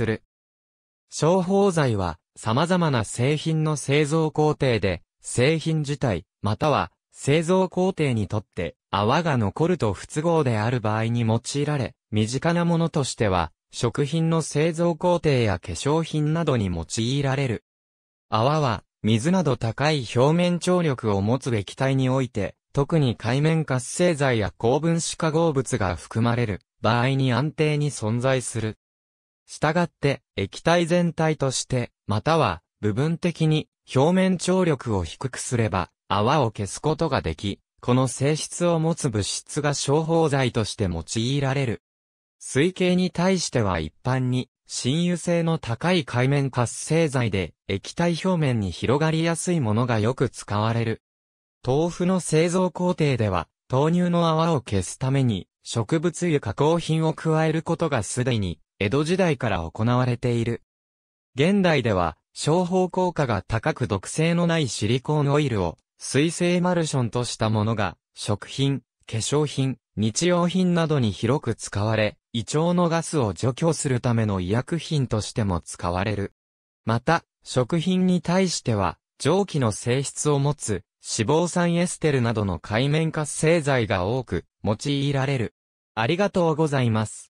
する。商法材は、様々な製品の製造工程で、製品自体、または、製造工程にとって、泡が残ると不都合である場合に用いられ、身近なものとしては、食品の製造工程や化粧品などに用いられる。泡は、水など高い表面張力を持つ液体において、特に海面活性剤や高分子化合物が含まれる場合に安定に存在する。したがって、液体全体として、または、部分的に、表面張力を低くすれば、泡を消すことができ、この性質を持つ物質が消泡剤として用いられる。水系に対しては一般に、親油性の高い海面活性剤で、液体表面に広がりやすいものがよく使われる。豆腐の製造工程では、豆乳の泡を消すために、植物油加工品を加えることがすでに江戸時代から行われている。現代では、商法効果が高く毒性のないシリコーンオイルを、水性マルションとしたものが、食品、化粧品、日用品などに広く使われ、胃腸のガスを除去するための医薬品としても使われる。また、食品に対しては、蒸気の性質を持つ、脂肪酸エステルなどの界面活性剤が多く、用いられる。ありがとうございます。